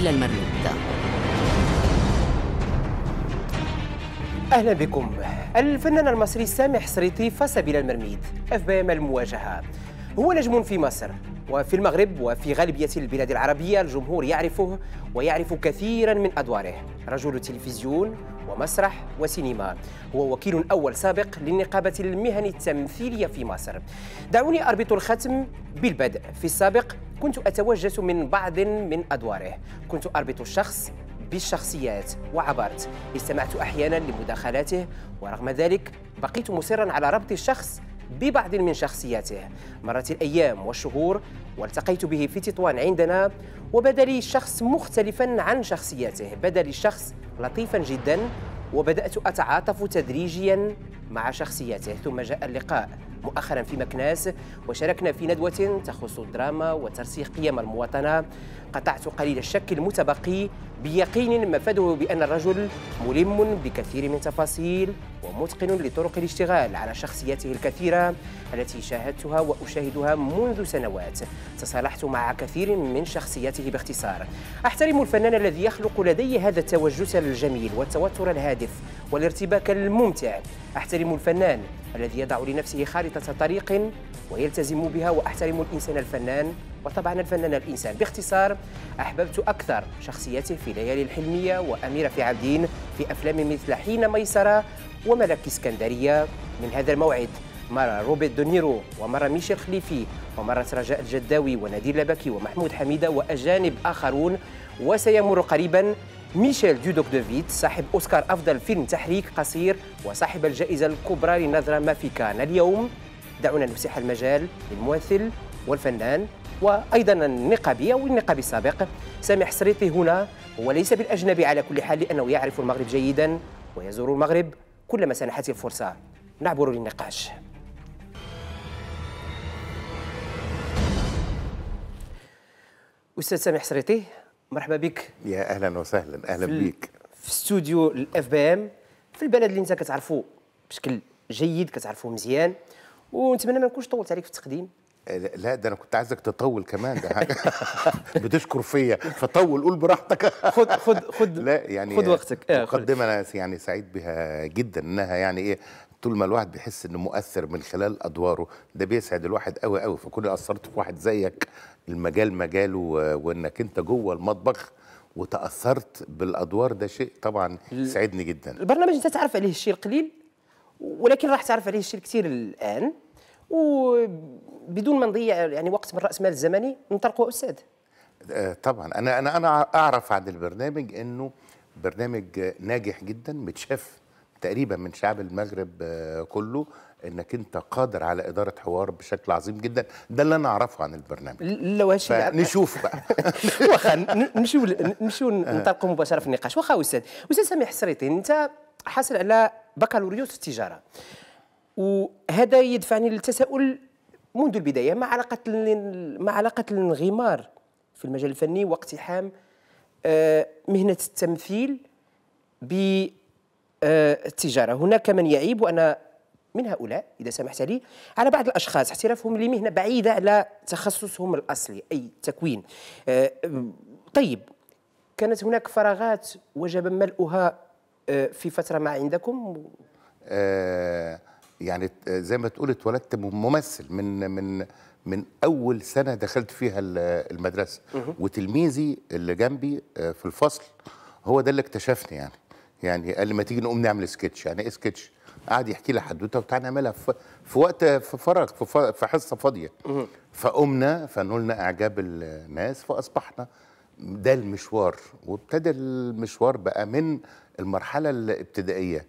إلى المرنوطة أهلا بكم الفنان المصري سامح سريطي فاز بلا المرميد ام المواجهة هو نجم في مصر وفي المغرب وفي غالبية البلاد العربية الجمهور يعرفه ويعرف كثيرا من أدواره رجل تلفزيون ومسرح وسينما هو وكيل أول سابق للنقابة المهن التمثيلية في مصر دعوني أربط الختم بالبدء في السابق كنت أتوجس من بعض من أدواره كنت أربط الشخص بالشخصيات وعبرت استمعت أحيانا لمداخلاته ورغم ذلك بقيت مصرا على ربط الشخص ببعض من شخصياته مرت الأيام والشهور والتقيت به في تطوان عندنا وبدلي شخص مختلفا عن شخصيته بدلي شخص لطيفا جدا وبدأت أتعاطف تدريجيا مع شخصيته ثم جاء اللقاء مؤخرا في مكناس وشاركنا في ندوة تخص الدراما وترسيخ قيم المواطنة قطعت قليل الشك المتبقي بيقين مفاده بأن الرجل ملم بكثير من تفاصيل ومتقن لطرق الاشتغال على شخصيته الكثيرة التي شاهدتها وأشاهدها منذ سنوات تصالحت مع كثير من شخصياته باختصار أحترم الفنان الذي يخلق لدي هذا التوجس الجميل والتوتر الهادف والارتباك الممتع أحترم الفنان الذي يضع لنفسه خارطة طريق ويلتزم بها وأحترم الإنسان الفنان وطبعا الفنان الإنسان باختصار أحببت أكثر شخصيته في ليالي الحلمية وأميرة في عابدين في أفلام مثل حين ميسرة وملك اسكندرية من هذا الموعد مرة روبرت دونيرو ومرة ميشيل خليفي ومرت رجاء الجداوي ونادير لبكي ومحمود حميدة وأجانب آخرون وسيمر قريبا ميشيل دودوك دوفيت صاحب أوسكار أفضل فيلم تحريك قصير وصاحب الجائزة الكبرى لنظرة ما في كان اليوم دعونا نفسح المجال للممثل والفنان وايضا النقابي او النقابي السابق سامح سريطي هنا هو ليس بالاجنبي على كل حال لانه يعرف المغرب جيدا ويزور المغرب كلما سنحته الفرصه نعبر للنقاش استاذ سامح سريطي مرحبا بك يا اهلا وسهلا اهلا في بك في استوديو الاف بي ام في البلد اللي انت كتعرفو بشكل جيد كتعرفو مزيان ونتمنى ما نكونش طولت عليك في التقديم آه، لا ده انا كنت عايزك تطول كمان ده بتشكر فيا فطول قول براحتك خد خد خد لا يعني خد وقتك آه، مقدمه انا يعني سعيد بها جدا انها يعني ايه طول ما الواحد بيحس انه مؤثر من خلال ادواره ده بيسعد الواحد قوي قوي فكون اثرت في واحد زيك المجال مجاله وانك انت جوه المطبخ وتاثرت بالادوار ده شيء طبعا سعدني جدا البرنامج انت تعرف عليه الشيء القليل ولكن راح تعرف عليه الشيء كثير الان وبدون ما نضيع يعني وقت من راس مال الزمني نطرقوا استاذ آه، طبعا انا انا انا اعرف عن البرنامج انه برنامج ناجح جدا متشاف تقريبا من شعب المغرب آه، كله انك انت قادر على اداره حوار بشكل عظيم جدا ده اللي انا اعرفه عن البرنامج لو هشي نشوف بقى واخا نمشيو نمشيو نطرقوا مباشره في النقاش واخا استاذ استاذ سامح السريطي انت حاصل على بكالوريوس التجاره وهذا يدفعني للتساؤل منذ البدايه ما علاقه ما علاقه الانغمار في المجال الفني واقتحام آه، مهنه التمثيل بالتجاره آه، هناك من يعيب وانا من هؤلاء اذا سمحت لي على بعض الاشخاص احترافهم لمهنه بعيده على تخصصهم الاصلي اي تكوين آه، طيب كانت هناك فراغات وجب ملؤها آه، في فتره ما عندكم آه يعني آه، زي ما تقول اتولدت ممثل من من من اول سنه دخلت فيها المدرسه وتلميذي اللي جنبي آه، في الفصل هو ده اللي اكتشفني يعني يعني قال لي ما تيجي نقوم نعمل سكتش يعني ايه سكتش قعد يحكي لي حدوته وتعالى نعملها في, في وقت في فراغ في, في حصه فاضيه فقمنا فنولنا اعجاب الناس فاصبحنا ده المشوار وابتدى المشوار بقى من المرحله الابتدائيه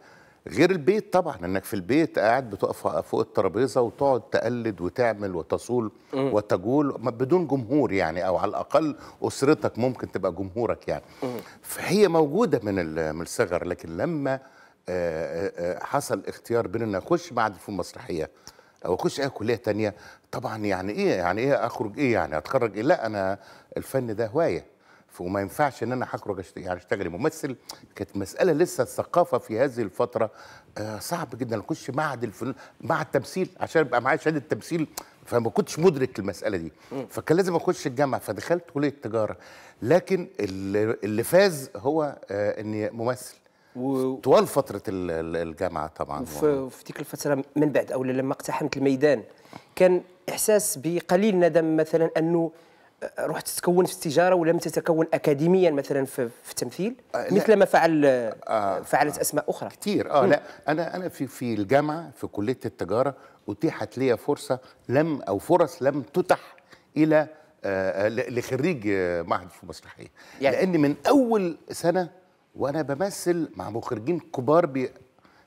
غير البيت طبعا انك في البيت قاعد بتقف فوق الترابيزه وتقعد تقلد وتعمل وتصول وتجول بدون جمهور يعني او على الاقل اسرتك ممكن تبقى جمهورك يعني فهي موجوده من من الصغر لكن لما آه، آه، آه، حصل اختيار بين ان اخش معهد الفنون المسرحيه او اخش اي كليه تانية طبعا يعني ايه يعني ايه اخرج ايه يعني اتخرج ايه لا انا الفن ده هوايه وما ينفعش ان انا هخرج يعني اشتغل ممثل كانت مساله لسه الثقافه في هذه الفتره آه، صعب جدا اخش معهد الفنون مع التمثيل عشان ابقى معايا شهاده تمثيل فما كنتش مدرك المساله دي فكان لازم اخش الجامعه فدخلت كليه التجاره لكن اللي فاز هو آه، اني ممثل و... طوال فترة الجامعة طبعا وفي تلك الفترة من بعد أو لما اقتحمت الميدان كان إحساس بقليل ندم مثلا أنه رحت تتكون في التجاره ولم تتكون اكاديميا مثلا في, في التمثيل آه مثل ما فعل آه فعلت آه اسماء اخرى كثير اه لا انا انا في في الجامعه في كليه التجاره اتيحت لي فرصه لم او فرص لم تتح الى آه, آه، لخريج آه، معهد الفنون المسرحيه يعني لان من اول سنه وانا بمثل مع مخرجين كبار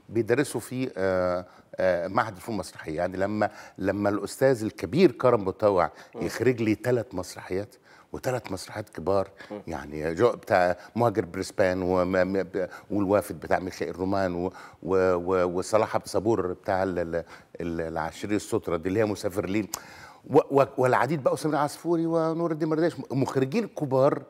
بيدرسوا في آه، آه، معهد الفنون المسرحيه يعني لما لما الاستاذ الكبير كرم بطوع يخرج لي ثلاث مسرحيات وثلاث مسرحيات كبار يعني جو بتاع مهاجر بريسبان والوافد بتاع ميخائيل رومان وصلاح ابو صبور بتاع العشرية السترة دي اللي هي مسافر لين والعديد بقى سمير عصفوري ونور الدين مرداش مخرجين كبار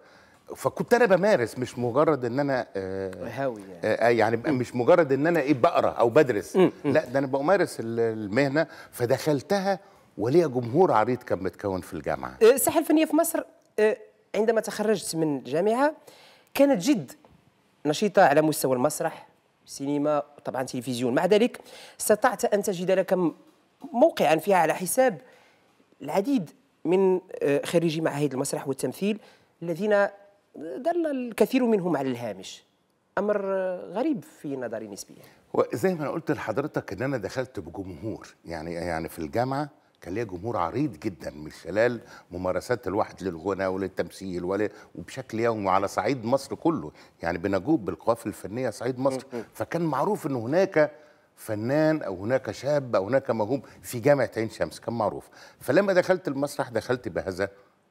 فكنت انا بمارس مش مجرد ان انا آه، هاوي يعني آه، آه، يعني مش مجرد ان انا ايه بقرا او بدرس لا ده انا بمارس المهنه فدخلتها وليا جمهور عريض كان متكون في الجامعه الساحه الفنيه في مصر عندما تخرجت من الجامعه كانت جد نشيطه على مستوى المسرح سينما طبعا تلفزيون مع ذلك استطعت ان تجد لك موقعا فيها على حساب العديد من خريجي معاهد المسرح والتمثيل الذين دل الكثير منهم على الهامش امر غريب في نظري نسبيا وزي ما انا قلت لحضرتك ان انا دخلت بجمهور يعني يعني في الجامعه كان ليا جمهور عريض جدا من خلال ممارسات الواحد للغنى وللتمثيل ول... وبشكل يومي وعلى صعيد مصر كله يعني بنجوب بالقوافل الفنيه صعيد مصر فكان معروف ان هناك فنان او هناك شاب او هناك موهوب في جامعه عين شمس كان معروف فلما دخلت المسرح دخلت بهذا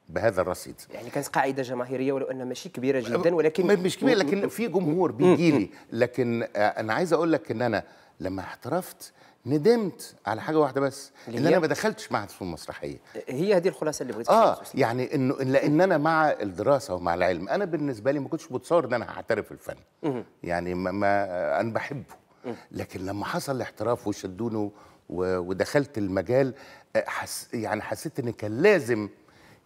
بهذا الرصيد يعني كانت قاعده جماهيريه ولو انها ماشي كبيره جدا ولكن مش كبيره لكن في جمهور بيجي لي لكن آه، انا عايز اقول لك ان انا لما احترفت ندمت على حاجه واحده بس ان انا ما دخلتش معهد فنون المسرحيه هي هذه الخلاصه اللي بغيت اه يعني انه لان انا مع الدراسه ومع العلم انا بالنسبه لي ما كنتش متصور ان انا هعترف الفن يعني ما, ما انا بحبه لكن لما حصل الاحتراف وشدوني ودخلت المجال آه، حس يعني حسيت ان كان لازم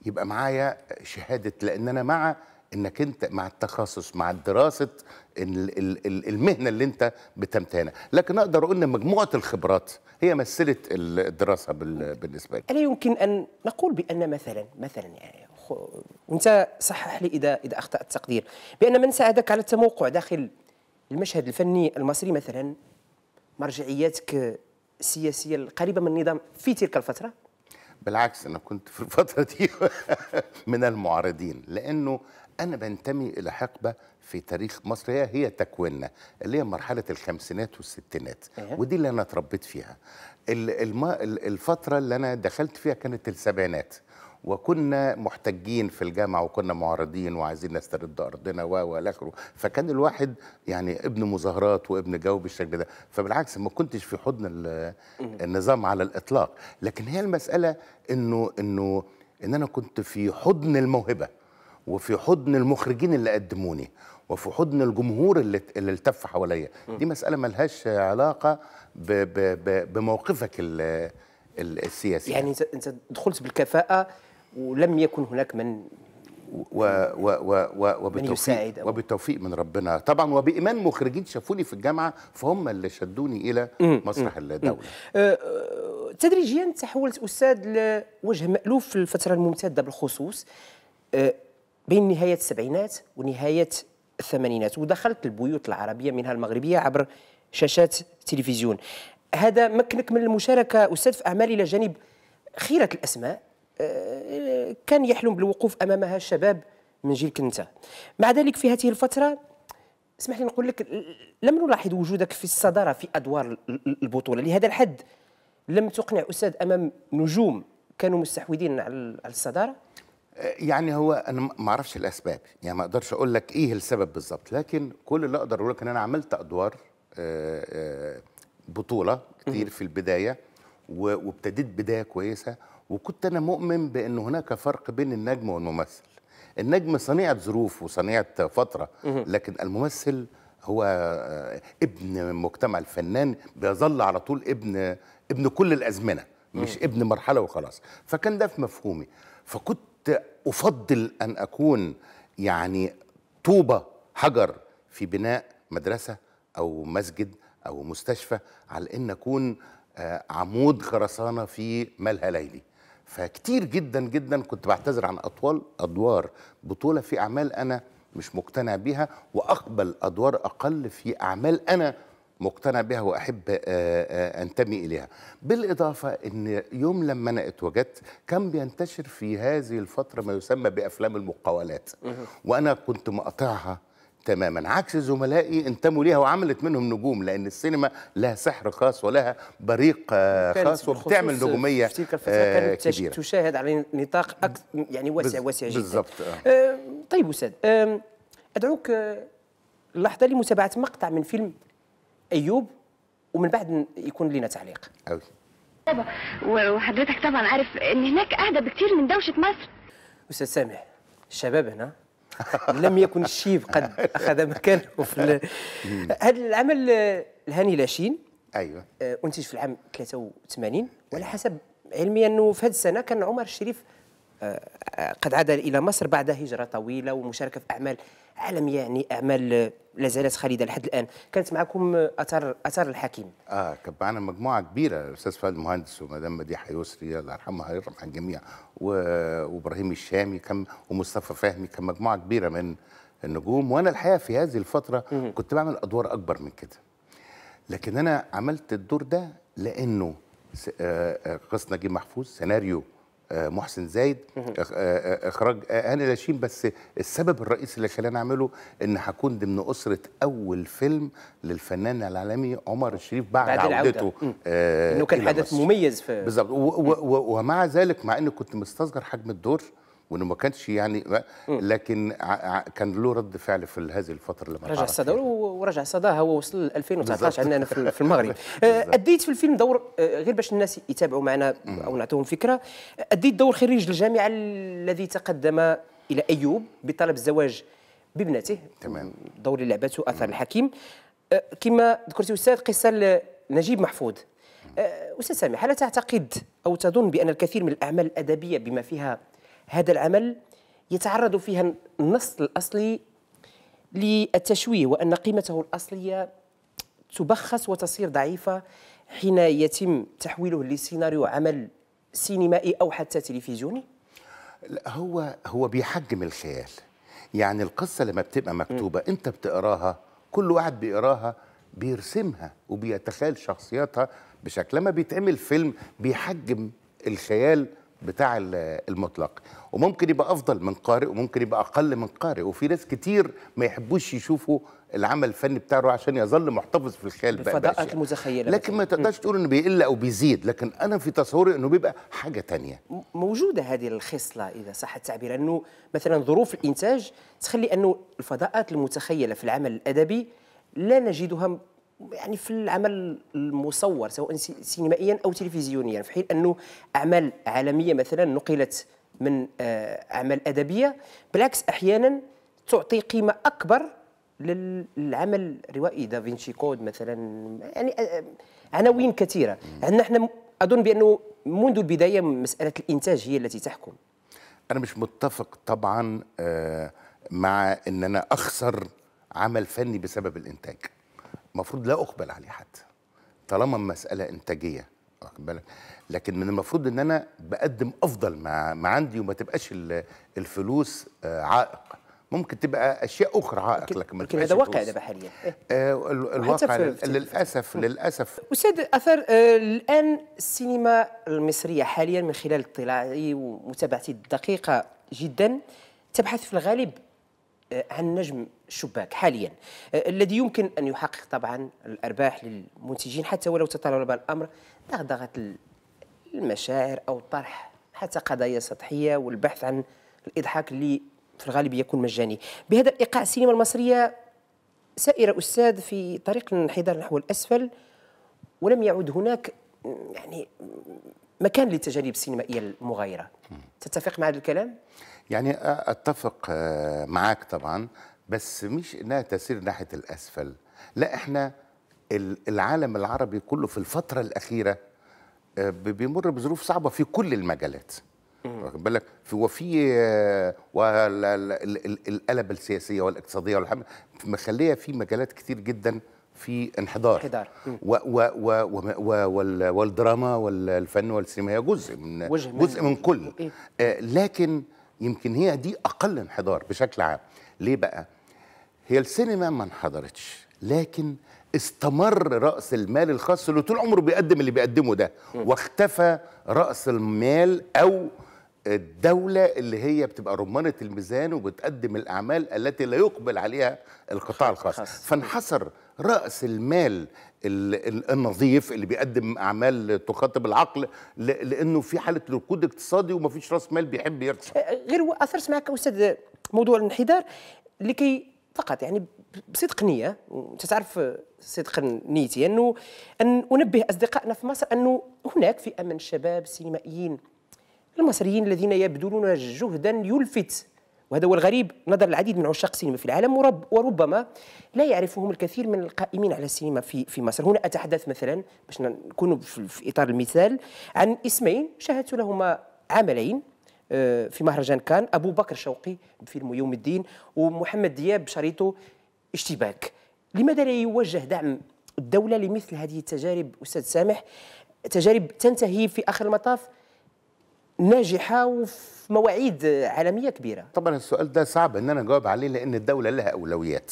يبقى معايا شهاده لان انا مع انك انت مع التخصص مع دراسه المهنه اللي انت بتمتهنها لكن اقدر اقول ان مجموعه الخبرات هي مثلت الدراسه بالنسبه لي الا يمكن ان نقول بان مثلا مثلا يعني وانت صحح لي اذا اذا اخطات التقدير بان من ساعدك على التموقع داخل المشهد الفني المصري مثلا مرجعياتك السياسيه القريبه من النظام في تلك الفتره بالعكس انا كنت في الفتره دي من المعارضين لانه انا بنتمي الى حقبه في تاريخ مصر هي هي تكويننا اللي هي مرحله الخمسينات والستينات إيه. ودي اللي انا اتربيت فيها الفتره اللي انا دخلت فيها كانت السبعينات وكنا محتجين في الجامعه وكنا معارضين وعايزين نسترد ارضنا و اخره فكان الواحد يعني ابن مظاهرات وابن جو بالشكل ده فبالعكس ما كنتش في حضن النظام على الاطلاق لكن هي المساله انه انه ان انا كنت في حضن الموهبه وفي حضن المخرجين اللي قدموني وفي حضن الجمهور اللي, اللي التف حواليا دي مساله ملهاش علاقه ب ب ب بموقفك السياسي يعني انت دخلت بالكفاءه ولم يكن هناك من و و و و وبالتوفيق, وبالتوفيق من ربنا طبعا وبايمان مخرجين شافوني في الجامعه فهم اللي شدوني الى مسرح الدوله أه, أه، تدريجيا تحولت استاذ لوجه مالوف في الفتره الممتده بالخصوص أه بين نهايه السبعينات ونهايه الثمانينات ودخلت البيوت العربيه منها المغربيه عبر شاشات التلفزيون هذا مكنك من المشاركه استاذ في اعمال الى جانب خيره الاسماء آه، كان يحلم بالوقوف امامها الشباب من جيلك انت مع ذلك في هذه الفتره اسمح لي نقول لك لم نلاحظ وجودك في الصداره في ادوار البطوله لهذا الحد لم تقنع استاذ امام نجوم كانوا مستحوذين على الصداره آه، يعني هو انا ما اعرفش الاسباب يعني ما اقدرش اقول لك ايه السبب بالظبط لكن كل اللي اقدر اقول لك ان انا عملت ادوار آه، بطوله كتير في البدايه وابتديت بدايه كويسه وكنت أنا مؤمن بأن هناك فرق بين النجم والممثل النجم صنيعة ظروف وصنيعة فترة لكن الممثل هو آه، ابن مجتمع الفنان بيظل على طول ابن ابن كل الأزمنة مش ابن مرحلة وخلاص فكان ده في مفهومي فكنت أفضل أن أكون يعني طوبة حجر في بناء مدرسة أو مسجد أو مستشفى على أن أكون آه، عمود خرسانة في ملهى ليلي فكتير جدا جدا كنت بعتذر عن اطوال ادوار بطوله في اعمال انا مش مقتنع بيها واقبل ادوار اقل في اعمال انا مقتنع بها واحب آه، آه، انتمي اليها بالاضافه ان يوم لما انا اتوجدت كان بينتشر في هذه الفتره ما يسمى بافلام المقاولات وانا كنت مقطعها تماما عكس زملائي انتموا ليها وعملت منهم نجوم لان السينما لها سحر خاص ولها بريق آه، خاص وبتعمل آه، نجوميه آه كبيره تشاهد على نطاق أكثر يعني واسع واسع جدا بالضبط آه. آه طيب استاذ آه ادعوك اللحظه لمتابعه مقطع من فيلم ايوب ومن بعد يكون لنا تعليق أوي. وحضرتك طبعا عارف ان هناك اهدى بكثير من دوشه مصر استاذ سامح الشباب هنا لم يكن الشيب قد اخذ مكانه في هذا العمل الهاني لاشين ايوه آه، انتج في العام 83 وعلى أيوة. حسب علمي انه في هذه السنه كان عمر الشريف آه، قد عاد الى مصر بعد هجره طويله ومشاركه في اعمال عالميه يعني اعمال لا زالت خالده لحد الان كانت معكم اثار اثار الحكيم اه كان معنا مجموعه كبيره الاستاذ فهد المهندس ومدام مديحه يسري الله يرحمها يرحم الجميع وابراهيم الشامي كان ومصطفى فهمي كان مجموعه كبيره من النجوم وانا الحقيقه في هذه الفتره مم. كنت بعمل ادوار اكبر من كده لكن انا عملت الدور ده لانه آه، آه، قصه نجيب محفوظ سيناريو آه، محسن زايد آه، آه، اخراج هاني لاشين بس السبب الرئيسي اللي خلاني اعمله ان هكون ضمن اسره اول فيلم للفنان العالمي عمر الشريف بعد, بعد عودته آه انه كان حدث مميز في بالظبط ومع ذلك مع اني كنت مستصغر حجم الدور وانه ما كانش يعني لكن كان له رد فعل في هذه الفتره لما رجع الصدى ورجع الصدى هو وصل 2019 عندنا في المغرب آه، اديت في الفيلم دور آه، غير باش الناس يتابعوا معنا او نعطيهم فكره اديت دور خريج الجامعه الذي تقدم الى ايوب بطلب الزواج بابنته تمام دور اللي لعبته اثر الحكيم آه، كما ذكرتي استاذ قصه نجيب محفوظ استاذ سامي هل تعتقد او تظن بان الكثير من الاعمال الادبيه بما فيها هذا العمل يتعرض فيها النص الأصلي للتشويه وأن قيمته الأصلية تبخس وتصير ضعيفة حين يتم تحويله لسيناريو عمل سينمائي أو حتى تلفزيوني هو هو بيحجم الخيال يعني القصة لما بتبقى مكتوبة م. أنت بتقراها كل واحد بيقراها بيرسمها وبيتخيل شخصياتها بشكل لما بيتعمل فيلم بيحجم الخيال بتاع المطلق وممكن يبقى افضل من قارئ وممكن يبقى اقل من قارئ وفي ناس كتير ما يحبوش يشوفوا العمل الفني بتاعه عشان يظل محتفظ في الخيال بفضاءات متخيله لكن ما تقدرش تقول انه بيقل او بيزيد لكن انا في تصوري انه بيبقى حاجه تانية موجوده هذه الخصله اذا صح التعبير انه مثلا ظروف الانتاج تخلي انه الفضاءات المتخيله في العمل الادبي لا نجدها يعني في العمل المصور سواء سينمائيا او تلفزيونيا في حين انه اعمال عالميه مثلا نقلت من آه، اعمال ادبيه بالعكس احيانا تعطي قيمه اكبر للعمل الروائي دافينشي كود مثلا يعني آه، آه، عناوين كثيره عندنا احنا اظن بانه منذ البدايه مساله الانتاج هي التي تحكم انا مش متفق طبعا مع ان انا اخسر عمل فني بسبب الانتاج المفروض لا اقبل عليه حتى طالما المساله انتاجيه بالك لكن من المفروض ان انا بقدم افضل ما, ما عندي وما تبقاش الفلوس آه، عائق ممكن تبقى اشياء اخرى عائق لكن لكن هذا واقع ده حاليا إيه. آه، الواقع للاسف للاسف استاذ اثر آه، الان السينما المصريه حاليا من خلال اطلاعي ومتابعتي الدقيقه جدا تبحث في الغالب عن آه، نجم الشباك حاليا آه، الذي يمكن ان يحقق طبعا الارباح للمنتجين حتى ولو تطلب الامر دغدغه المشاعر او طرح حتى قضايا سطحيه والبحث عن الاضحاك اللي في الغالب يكون مجاني بهذا الايقاع السينما المصريه سائر استاذ في طريق الانحدار نحو الاسفل ولم يعد هناك يعني مكان للتجارب السينمائيه المغايره تتفق مع هذا الكلام يعني اتفق آه، معاك طبعا بس مش انها تسير ناحيه الاسفل لا احنا العالم العربي كله في الفتره الاخيره آه، بيمر بظروف صعبه في كل المجالات واخد بالك وفي آه، القلب السياسيه والاقتصاديه والحمل مخليه في مجالات كتير جدا في انحدار انحدار والدراما والفن والسينما هي جزء من جزء من, من كل إيه؟ لكن يمكن هي دي اقل انحدار بشكل عام ليه بقى هي السينما ما انحدرتش لكن استمر راس المال الخاص اللي طول عمره بيقدم اللي بيقدمه ده واختفى راس المال او الدولة اللي هي بتبقى رمانة الميزان وبتقدم الأعمال التي لا يقبل عليها القطاع الخاص فانحصر راس المال النظيف اللي بيقدم اعمال تخاطب العقل لانه في حاله ركود اقتصادي ومفيش راس مال بيحب يرتفع أه، غير اثرت معك استاذ موضوع الانحدار لكي فقط يعني بصدق نيه انت تعرف صدق نيتي انه ان انبه اصدقائنا في مصر انه هناك فئه من الشباب السينمائيين المصريين الذين يبذلون جهدا يلفت وهذا هو الغريب نظر العديد من عشاق السينما في العالم ورب وربما لا يعرفهم الكثير من القائمين على السينما في في مصر هنا اتحدث مثلا باش نكون في اطار المثال عن اسمين شاهدت لهما عملين آه، في مهرجان كان ابو بكر شوقي فيلم يوم الدين ومحمد دياب شريطه اشتباك لماذا لا يوجه دعم الدوله لمثل هذه التجارب استاذ سامح تجارب تنتهي في اخر المطاف ناجحه وفي مواعيد عالميه كبيره. طبعا السؤال ده صعب ان انا اجاوب عليه لان الدوله لها اولويات.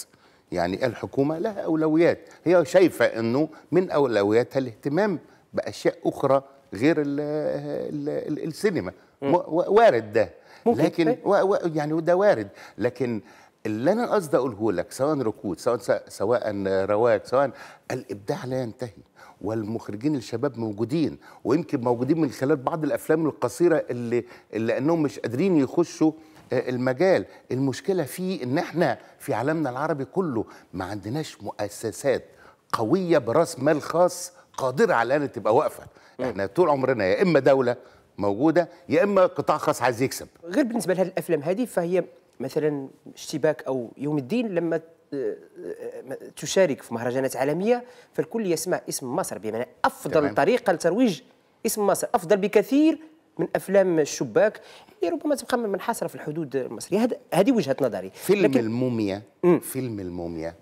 يعني الحكومه لها اولويات، هي شايفه انه من اولوياتها الاهتمام باشياء اخرى غير الـ الـ الـ السينما وارد ده ممكن لكن إيه؟ و و يعني ده وارد لكن اللي انا قصدي اقوله لك سواء ركود سواء سواء رواج سواء الابداع لا ينتهي والمخرجين الشباب موجودين ويمكن موجودين من خلال بعض الافلام القصيره اللي لانهم مش قادرين يخشوا آه، المجال المشكله في ان احنا في عالمنا العربي كله ما عندناش مؤسسات قويه براس مال خاص قادره على ان تبقى واقفه احنا طول عمرنا يا اما دوله موجوده يا اما قطاع خاص عايز يكسب غير بالنسبه لهذه الافلام هذه فهي مثلا اشتباك او يوم الدين لما تشارك في مهرجانات عالميه فالكل يسمع اسم مصر بمعنى افضل تمام. طريقه لترويج اسم مصر افضل بكثير من افلام الشباك اللي يعني ربما تبقى منحصره في الحدود المصريه هذه وجهه نظري فيلم لكن... الموميا فيلم الموميا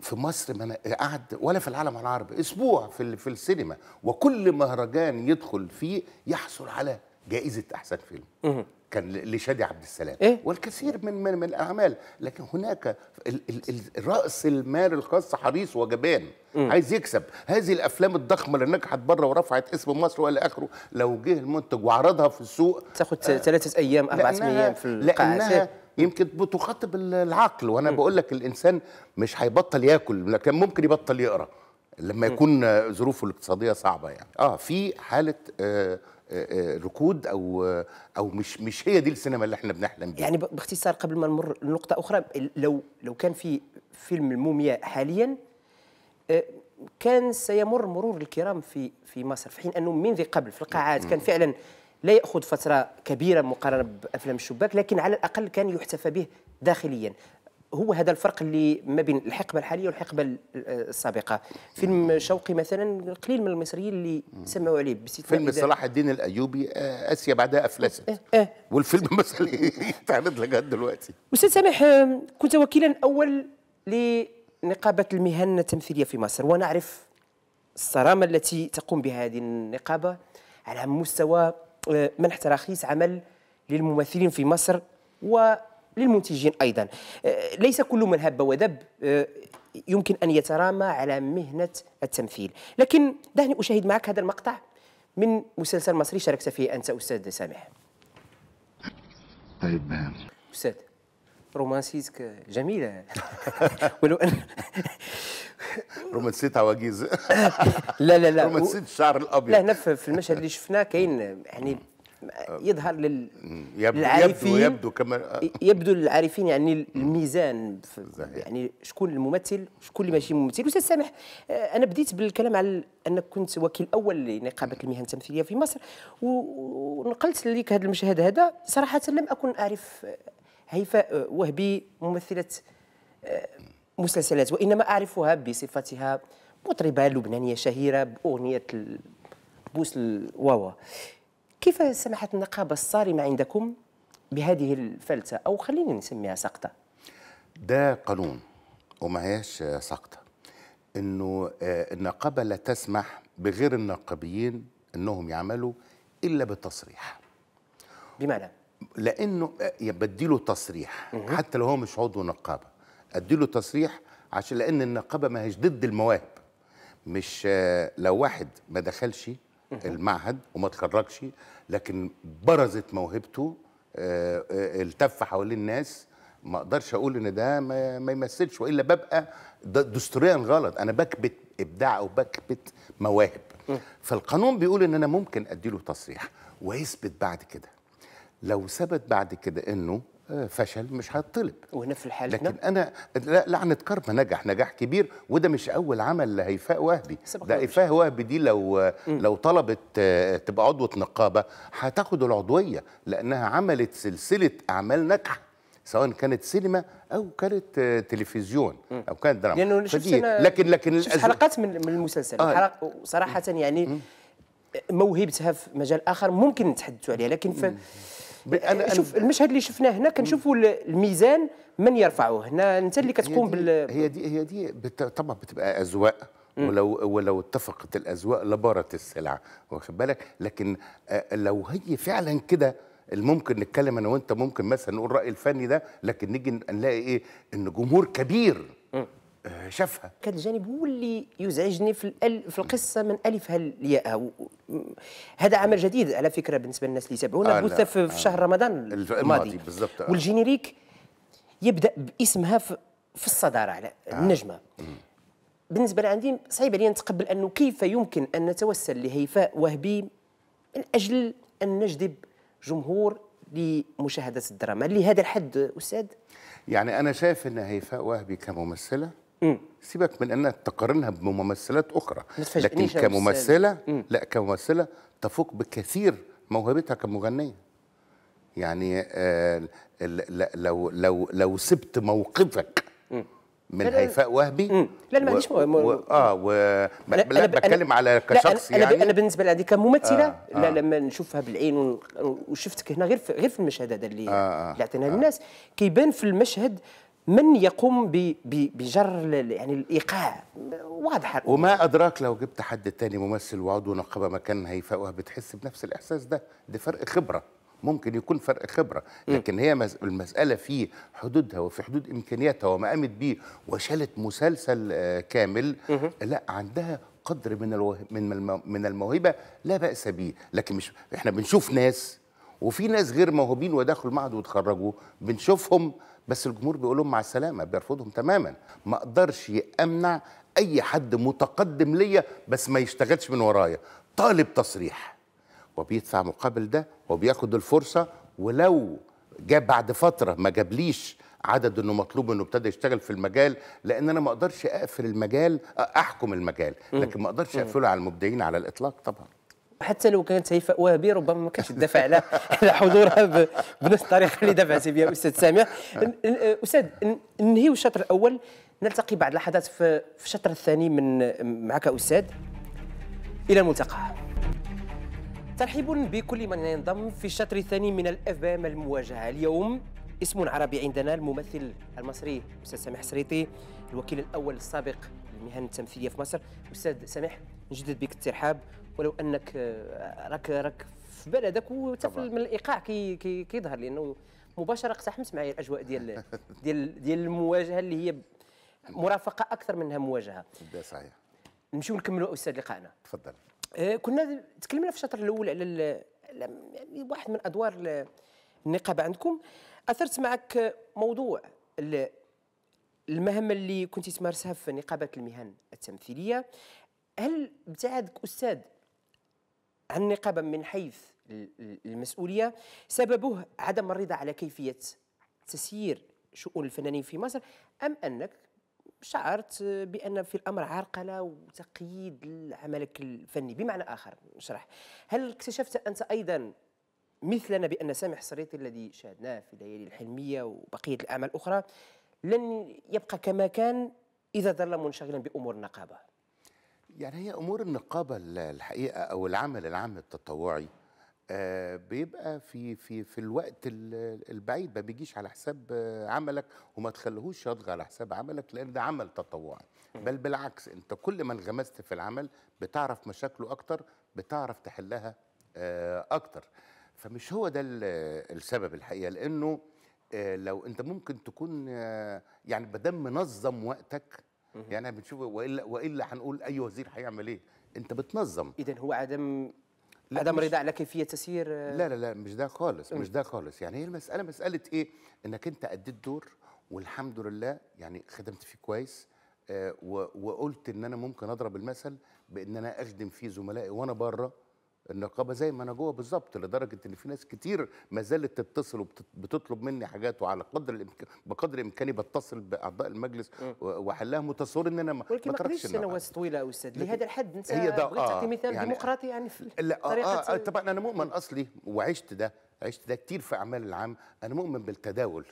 في مصر ما قعد ولا في العالم العربي اسبوع في في السينما وكل مهرجان يدخل فيه يحصل على جائزه احسن فيلم كان لشادي عبد السلام إيه؟ والكثير من من, من الاعمال لكن هناك راس المال الخاص حريص وجبان مم. عايز يكسب هذه الافلام الضخمه اللي نجحت بره ورفعت اسم مصر والى اخره لو جه المنتج وعرضها في السوق تاخد ثلاثه ايام اربع ايام في القاعه لانها يمكن بتخاطب العقل وانا بقول لك الانسان مش هيبطل ياكل لكن ممكن يبطل يقرا لما يكون ظروفه الاقتصاديه صعبه يعني اه في حاله آه ركود او او مش مش هي دي السينما اللي احنا بنحلم بيها يعني باختصار قبل ما نمر لنقطه اخرى لو لو كان في فيلم المومياء حاليا آه، كان سيمر مرور الكرام في في مصر في حين انه من ذي قبل في القاعات كان فعلا لا ياخذ فتره كبيره مقارنه بافلام الشباك لكن على الاقل كان يحتفى به داخليا هو هذا الفرق اللي ما بين الحقبه الحاليه والحقبه آه، السابقه فيلم شوقي مثلا قليل من المصريين اللي سمعوا عليه بسيت فيلم صلاح الدين الايوبي آه، اسيا بعدها افلست اه والفيلم مثلا يتعرض لغايه دلوقتي استاذ سامح آه، كنت وكيلا اول لنقابه المهن التمثيليه في مصر وانا اعرف الصرامه التي تقوم بها هذه النقابه على مستوى منح تراخيص عمل للممثلين في مصر و للمنتجين ايضا أه، ليس كل من هب ودب أه، يمكن ان يترامى على مهنه التمثيل لكن دعني اشاهد معك هذا المقطع من مسلسل مصري شاركت فيه انت استاذ سامح طيب استاذ رومانسيتك جميله ولو ان رومانسيت عواجيز لا لا لا رومانسيت الشعر الابيض لا هنا في المشهد اللي شفناه كاين يعني آه، يظهر لل يبدو للعارفين يبدو, يبدو كما آه. يبدو للعارفين يعني الميزان يعني شكون الممثل شكون اللي ماشي ممثل استاذ سامح آه، انا بديت بالكلام على انك كنت وكيل اول لنقابه المهن التمثيليه في مصر ونقلت لك هذا المشهد هذا صراحه لم اكن اعرف هيفاء وهبي ممثله مسلسلات وانما اعرفها بصفتها مطربه لبنانيه شهيره باغنيه بوس الواوا كيف سمحت النقابة الصارمة عندكم بهذه الفلتة أو خلينا نسميها سقطة ده قانون وما هياش سقطة أنه آه، النقابة لا تسمح بغير النقابيين أنهم يعملوا إلا بالتصريح بمعنى؟ لأنه آه، بديله تصريح حتى لو هو مش عضو نقابة أديله تصريح عشان لأن النقابة ما هيش ضد المواهب مش آه، لو واحد ما دخلش المعهد وما تخرجش لكن برزت موهبته آه، آه، التف حوالين الناس ما اقدرش اقول ان ده ما, يمثلش والا ببقى دستوريا غلط انا بكبت ابداع او بكبت مواهب فالقانون بيقول ان انا ممكن ادي له تصريح ويثبت بعد كده لو ثبت بعد كده انه فشل مش هيطلب وهنا في الحاله لكن انا لا لعنه كرم نجح نجاح كبير وده مش اول عمل لهيفاء وهبي ده هيفاء وهبي دي لو مم. لو طلبت آه، تبقى عضوه نقابه هتاخد العضويه لانها عملت سلسله اعمال ناجحه سواء كانت سينما او كانت آه، تلفزيون او كانت دراما لانه شفت أنا لكن لكن شفت حلقات من المسلسل آه. صراحه يعني موهبتها في مجال اخر ممكن نتحدثوا عليها لكن في أنا شوف المشهد اللي شفناه هنا كنشوفوا الميزان من يرفعه هنا انت اللي كتقوم بال هي دي هي دي طبعا بتبقى اذواق ولو ولو اتفقت الاذواق لبارت السلع واخد بالك لكن آه، لو هي فعلا كده الممكن نتكلم انا وانت ممكن مثلا نقول الراي الفني ده لكن نيجي نلاقي ايه ان جمهور كبير آه، شافها كان الجانب هو اللي يزعجني في في القصه من الفها لياءها هذا عمل جديد على فكره بالنسبه للناس اللي يتابعونا آه بث في آه شهر رمضان الماضي بالضبط آه والجينيريك يبدا باسمها في الصداره على آه. النجمه آه. بالنسبه لعندي صعيب علي نتقبل انه كيف يمكن ان نتوسل لهيفاء وهبي من اجل ان نجذب جمهور لمشاهده الدراما لهذا الحد استاذ يعني انا شايف ان هيفاء وهبي كممثله سيبك من انها تقارنها بممثلات اخرى لكن كممثله لا كممثله تفوق بكثير موهبتها كمغنيه يعني آه، لو لو لو سبت موقفك من هيفاء وهبي آه، لا انا ما عنديش اه و لا, لا بتكلم على كشخص يعني انا بالنسبه لي كممثله آه, آه. لا آه لما نشوفها بالعين وشفتك هنا غير في غير في المشهد هذا اللي آه اللي عطيناه آه للناس كيبان في المشهد من يقوم بجر يعني الايقاع واضحه وما ادراك لو جبت حد تاني ممثل وعضو نقابه مكان هيفاء بتحس بنفس الاحساس ده ده فرق خبره ممكن يكون فرق خبره لكن هي المساله في حدودها وفي حدود امكانياتها وما قامت بيه وشالت مسلسل آه، كامل لا عندها قدر من من من الموهبه لا باس به لكن مش احنا بنشوف ناس وفي ناس غير موهوبين ودخلوا المعهد وتخرجوا بنشوفهم بس الجمهور بيقول لهم مع السلامه بيرفضهم تماما ما اقدرش امنع اي حد متقدم ليا بس ما يشتغلش من ورايا طالب تصريح وبيدفع مقابل ده وبياخد الفرصه ولو جاب بعد فتره ما جابليش عدد انه مطلوب انه ابتدى يشتغل في المجال لان انا ما اقدرش اقفل المجال احكم المجال لكن ما اقدرش اقفله على المبدعين على الاطلاق طبعا حتى لو كانت هيفاء وهبي ربما ما كانش تدافع على على حضورها بنفس الطريقه اللي دافعت بها استاذ سامح استاذ ننهيو الشطر الاول نلتقي بعد لحظات في الشطر الثاني من معك استاذ الى الملتقى ترحيب بكل من ينضم في الشطر الثاني من الاف ام المواجهه اليوم اسم عربي عندنا الممثل المصري استاذ سامح سريطي الوكيل الاول السابق للمهن التمثيليه في مصر استاذ سامح نجدد بك الترحاب ولو انك آه، راك راك في بلدك وحتى من الايقاع كي كي كيظهر لانه مباشره اقتحمت معايا الاجواء ديال ديال ديال المواجهه اللي هي مرافقه اكثر منها مواجهه صحيح نمشيو نكملوا استاذ لقائنا تفضل آه، كنا تكلمنا في الشطر الاول على يعني واحد من ادوار النقابه عندكم اثرت معك موضوع المهمه اللي كنت تمارسها في نقابه المهن التمثيليه هل ابتعادك استاذ عن من حيث المسؤولية سببه عدم الرضا على كيفية تسيير شؤون الفنانين في مصر أم أنك شعرت بأن في الأمر عرقلة وتقييد عملك الفني بمعنى آخر نشرح هل اكتشفت أنت أيضا مثلنا بأن سامح السريطي الذي شاهدناه في الليالي الحلمية وبقية الأعمال الأخرى لن يبقى كما كان إذا ظل منشغلا بأمور النقابة يعني هي امور النقابه الحقيقه او العمل العام التطوعي آه بيبقى في في في الوقت البعيد ما بيجيش على حساب عملك وما تخليهوش يضغط على حساب عملك لان ده عمل تطوعي بل بالعكس انت كل ما انغمست في العمل بتعرف مشاكله اكتر بتعرف تحلها آه اكتر فمش هو ده السبب الحقيقه لانه آه لو انت ممكن تكون آه، يعني بدل منظم وقتك يعني بنشوف والا والا هنقول اي وزير هيعمل ايه انت بتنظم اذا هو عدم لا عدم رضا على كيفيه تسيير لا لا لا مش ده خالص مش ده خالص يعني هي المساله مساله ايه انك انت اديت دور والحمد لله يعني خدمت فيه كويس آه، وقلت ان انا ممكن اضرب المثل بان انا اخدم فيه زملائي وانا بره النقابه زي ما انا جوه بالظبط لدرجه ان في ناس كتير ما زالت تتصل وبتطلب مني حاجات وعلى قدر الامكان بقدر امكاني بتصل باعضاء المجلس واحلها متصور ان انا ما ولكن ما قضيتش سنوات طويله يا استاذ لهذا الحد انت هي ده آه تعطي مثال يعني ديمقراطي يعني في لا آه, آه, آه طبعا انا مؤمن اصلي وعشت ده عشت ده كتير في اعمال العام انا مؤمن بالتداول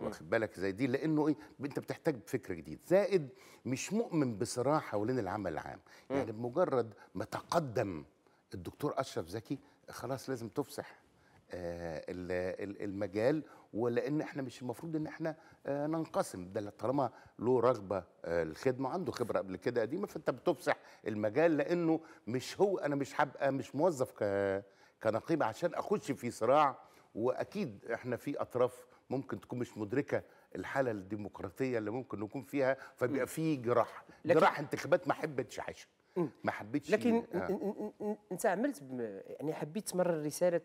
واخد بالك زي دي لانه ايه انت بتحتاج فكر جديد زائد مش مؤمن بصراع حوالين العمل العام يعني بمجرد ما تقدم الدكتور اشرف زكي خلاص لازم تفسح آه، المجال ولان احنا مش المفروض ان احنا آه، ننقسم ده طالما له رغبه الخدمه آه، عنده خبره قبل كده قديمه فانت بتفسح المجال لانه مش هو انا مش هبقى مش موظف كنقيب عشان اخش في صراع واكيد احنا في اطراف ممكن تكون مش مدركه الحاله الديمقراطيه اللي ممكن نكون فيها فبيبقى في جراح جراح انتخابات ما حبتش عيشها ما حبيتش لكن آه. انت عملت يعني حبيت تمرر رساله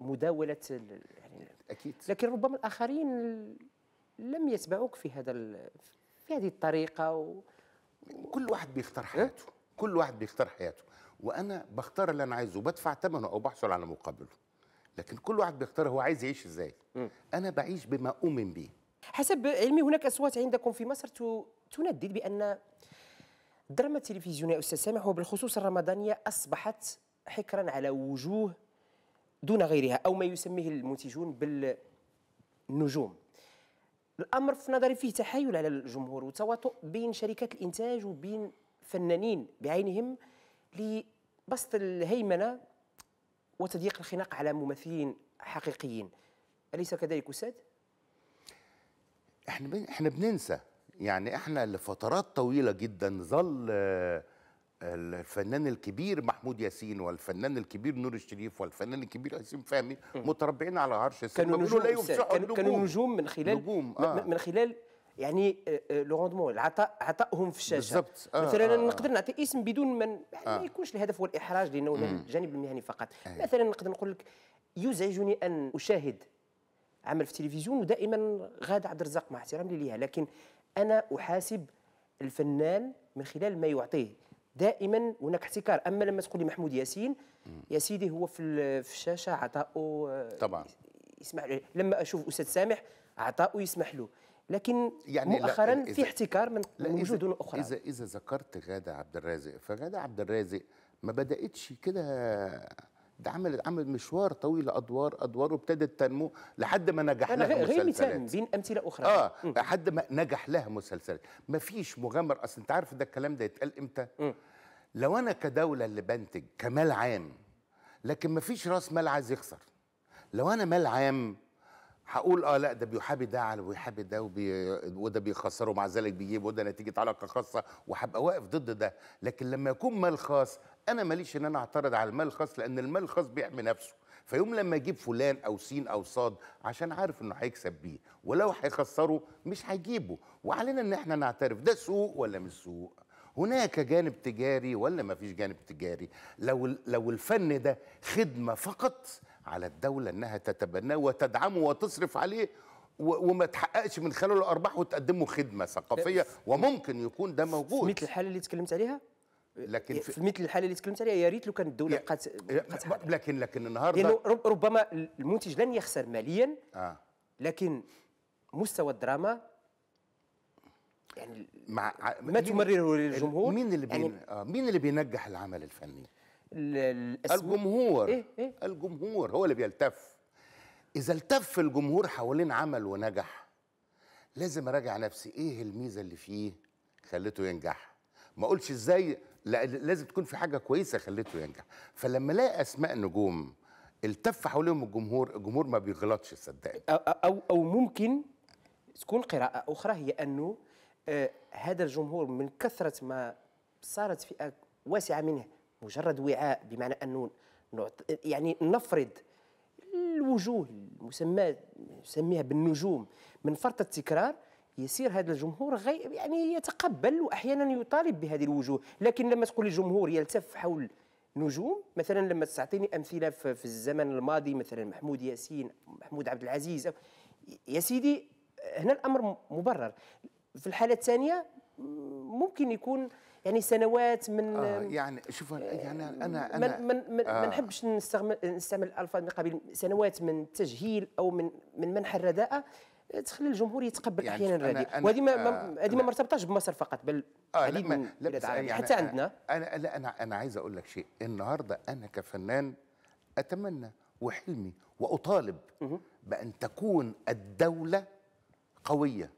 مداوله يعني اكيد لكن ربما الاخرين لم يتبعوك في هذا في هذه الطريقه و... كل واحد بيختار حياته إيه؟ كل واحد بيختار حياته وانا بختار اللي انا عايزه بدفع ثمنه او بحصل على مقابله لكن كل واحد بيختار هو عايز يعيش ازاي انا بعيش بما اؤمن به حسب علمي هناك اصوات عندكم في مصر تندد بان الدراما التلفزيونية أستاذ سامح وبالخصوص الرمضانية أصبحت حكرا على وجوه دون غيرها أو ما يسميه المنتجون بالنجوم الأمر في نظري فيه تحايل على الجمهور وتواطؤ بين شركات الإنتاج وبين فنانين بعينهم لبسط الهيمنة وتضييق الخناق على ممثلين حقيقيين أليس كذلك أستاذ؟ احنا احنا بننسى يعني احنا لفترات طويله جدا ظل آه، الفنان الكبير محمود ياسين والفنان الكبير نور الشريف والفنان الكبير ياسين فهمي متربعين على عرش كانوا نجوم كانوا, كانوا نجوم من خلال نجوم آه. من خلال يعني آه، آه، لو روندمون العطاء عطائهم في الشاشه بالضبط آه مثلا آه نقدر نعطي اسم بدون من يعني آه. ما يكونش الهدف هو الاحراج لانه الجانب المهني فقط آه. مثلا نقدر نقول لك يزعجني ان اشاهد عمل في التلفزيون ودائما غاده عبد الرزاق مع احترامي ليها لكن انا احاسب الفنان من خلال ما يعطيه دائما هناك احتكار اما لما تقول لي محمود ياسين يا سيدي هو في الشاشه عطاؤه آه، طبعا يسمح له لما اشوف استاذ سامح عطاؤه يسمح له لكن يعني مؤخرا لا في احتكار من, وجود اخرى اذا اذا ذكرت غاده عبد الرازق فغاده عبد الرازق ما بداتش كده ده عمل عمل مشوار طويل ادوار ادوار وابتدت تنمو لحد ما نجح لها غير مسلسلات غير مثال بين امثله اخرى اه لحد ما نجح لها مسلسلات مفيش مغامر اصل انت عارف ده الكلام ده يتقال امتى م. لو انا كدوله اللي بنتج كمال عام لكن مفيش راس مال عايز يخسر لو انا مال عام هقول اه لا ده بيحابي ده على بيحابي ده وبي... وده بيخسره مع ذلك بيجيب وده نتيجه علاقه خاصه وهبقى واقف ضد ده لكن لما يكون مال خاص انا ماليش ان انا اعترض على المال الخاص لان المال الخاص بيحمي نفسه فيوم لما اجيب فلان او سين او صاد عشان عارف انه هيكسب بيه ولو هيخسره مش هيجيبه وعلينا ان احنا نعترف ده سوق ولا مش سوق هناك جانب تجاري ولا ما فيش جانب تجاري لو لو الفن ده خدمه فقط على الدولة أنها تتبناه وتدعمه وتصرف عليه وما تحققش من خلاله الارباح وتقدمه خدمه ثقافيه وممكن يكون ده موجود في مثل الحاله اللي تكلمت عليها لكن في, في مثل الحاله اللي تكلمت عليها يا ريت لو كانت الدوله قد لكن لكن النهارده يعني ربما المنتج لن يخسر ماليا آه. لكن مستوى الدراما يعني مع ما تمرره للجمهور مين اللي يعني بين... آه مين اللي بينجح العمل الفني؟ الجمهور إيه؟ إيه؟ الجمهور هو اللي بيلتف اذا التف الجمهور حوالين عمل ونجح لازم اراجع نفسي ايه الميزه اللي فيه خلته ينجح ما اقولش ازاي لا لازم تكون في حاجه كويسه خلته ينجح فلما الاقي اسماء نجوم التف حواليهم الجمهور الجمهور ما بيغلطش صدقني أو, او او ممكن تكون قراءه اخرى هي انه آه هذا الجمهور من كثره ما صارت فئه واسعه منه مجرد وعاء بمعنى أنه يعني نفرض الوجوه المسمى نسميها بالنجوم من فرط التكرار يسير هذا الجمهور غير يعني يتقبل واحيانا يطالب بهذه الوجوه لكن لما تقول الجمهور يلتف حول نجوم مثلا لما تعطيني امثله في الزمن الماضي مثلا محمود ياسين محمود عبد العزيز يا سيدي هنا الامر مبرر في الحاله الثانيه ممكن يكون يعني سنوات من آه يعني شوف يعني انا انا آه. ما نحبش آه نستعمل نستعمل الالفاظ من قبيل سنوات من تجهيل او من من منح الرداءه تخلي الجمهور يتقبل يعني احيانا الرديء وهذه ما آه، هذه ما مرتبطاش بمصر فقط بل آه لا من البلاد يعني حتى عندنا انا لا انا انا عايز اقول لك شيء النهارده انا كفنان اتمنى وحلمي واطالب بان تكون الدوله قويه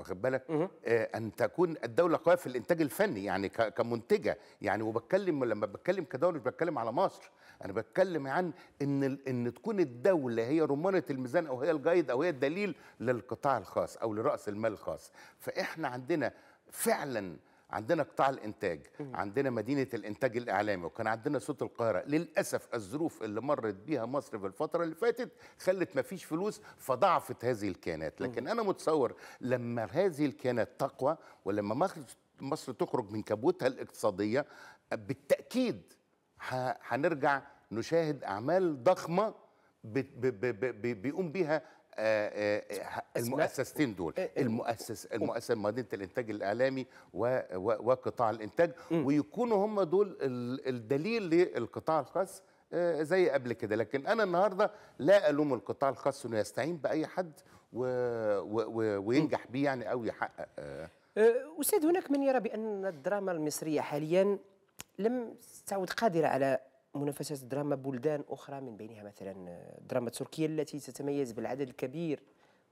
واخد بالك آه، ان تكون الدوله قويه في الانتاج الفني يعني كمنتجه يعني وبتكلم لما بتكلم كدوله مش بتكلم على مصر انا بتكلم عن ان ان تكون الدوله هي رمانه الميزان او هي الجيد او هي الدليل للقطاع الخاص او لراس المال الخاص فاحنا عندنا فعلا عندنا قطاع الانتاج عندنا مدينه الانتاج الاعلامي وكان عندنا صوت القاهره للاسف الظروف اللي مرت بيها مصر في الفتره اللي فاتت خلت مفيش فلوس فضعفت هذه الكيانات لكن انا متصور لما هذه الكيانات تقوى ولما مصر تخرج من كبوتها الاقتصاديه بالتاكيد هنرجع نشاهد اعمال ضخمه بيقوم بيها آه، آه، آه، المؤسستين دول المؤسس المؤسسه مدينه الانتاج الاعلامي وقطاع الانتاج ويكونوا هم دول الدليل للقطاع الخاص زي قبل كده لكن انا النهارده لا الوم القطاع الخاص انه يستعين باي حد وينجح بيه يعني او يحقق استاذ هناك من يرى بان الدراما المصريه حاليا لم تعد قادره على منافسات دراما بلدان أخرى من بينها مثلا آه، دراما تركيا التي تتميز بالعدد الكبير